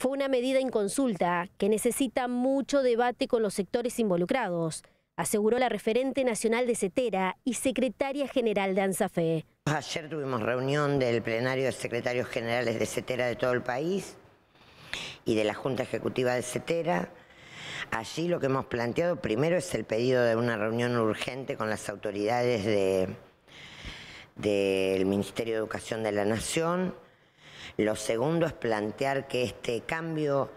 Fue una medida inconsulta que necesita mucho debate con los sectores involucrados, aseguró la referente nacional de CETERA y secretaria general de ANSAFE. Ayer tuvimos reunión del plenario de secretarios generales de CETERA de todo el país y de la Junta Ejecutiva de CETERA. Allí lo que hemos planteado primero es el pedido de una reunión urgente con las autoridades del de, Ministerio de Educación de la Nación, lo segundo es plantear que este cambio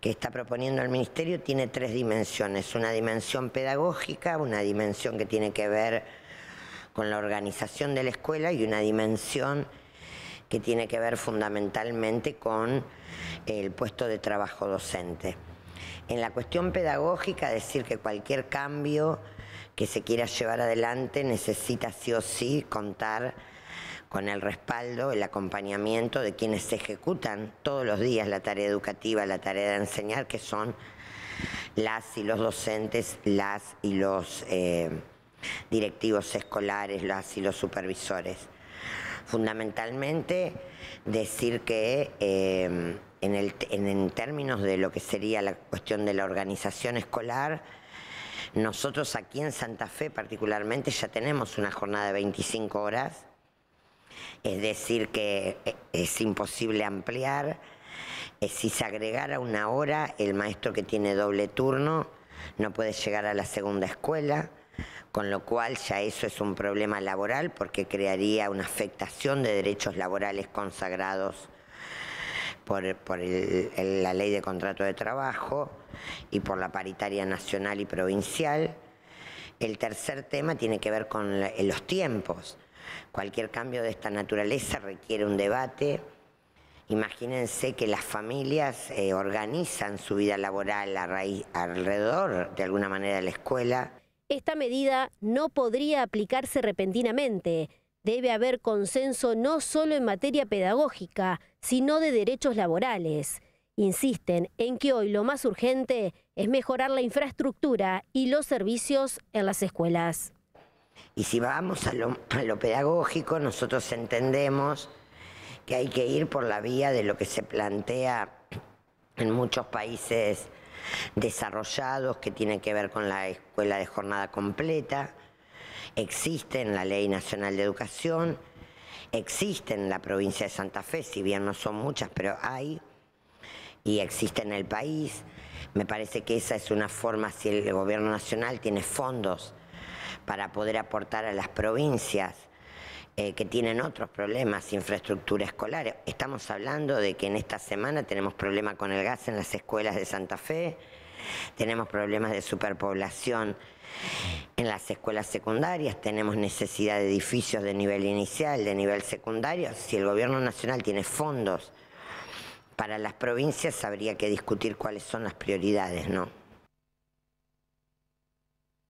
que está proponiendo el Ministerio tiene tres dimensiones. Una dimensión pedagógica, una dimensión que tiene que ver con la organización de la escuela y una dimensión que tiene que ver fundamentalmente con el puesto de trabajo docente. En la cuestión pedagógica, decir que cualquier cambio que se quiera llevar adelante necesita sí o sí contar con el respaldo, el acompañamiento de quienes ejecutan todos los días la tarea educativa, la tarea de enseñar, que son las y los docentes, las y los eh, directivos escolares, las y los supervisores. Fundamentalmente decir que eh, en términos de lo que sería la cuestión de la organización escolar, nosotros aquí en Santa Fe particularmente ya tenemos una jornada de 25 horas es decir, que eh, es imposible ampliar. Eh, si se agregara una hora, el maestro que tiene doble turno no puede llegar a la segunda escuela, con lo cual ya eso es un problema laboral porque crearía una afectación de derechos laborales consagrados por, la ley de contrato de trabajo y por la paritaria nacional y provincial. El tercer tema tiene que ver con los tiempos. Cualquier cambio de esta naturaleza requiere un debate. Imagínense que las familias eh, organizan su vida laboral a raíz, alrededor, de alguna manera, de la escuela. Esta medida no podría aplicarse repentinamente. Debe haber consenso no solo en materia pedagógica, sino de derechos laborales. Insisten en que hoy lo más urgente es mejorar la infraestructura y los servicios en las escuelas. Y si vamos a lo, pedagógico, nosotros entendemos que hay que ir por la vía de lo que se plantea en muchos países desarrollados, que tiene que ver con la escuela de jornada completa, existe en la Ley Nacional de Educación, existe en la provincia de Santa Fe, si bien no son muchas, pero hay, y existe en el país. Me parece que esa es una forma, si el Gobierno Nacional tiene fondos para poder aportar a las provincias eh, que tienen otros problemas, infraestructura escolar. Estamos hablando de que en esta semana tenemos problemas con el gas en las escuelas de Santa Fe, tenemos problemas de superpoblación en las escuelas secundarias, tenemos necesidad de edificios de nivel inicial, de nivel secundario. Si el gobierno nacional tiene fondos para las provincias, habría que discutir cuáles son las prioridades, ¿no?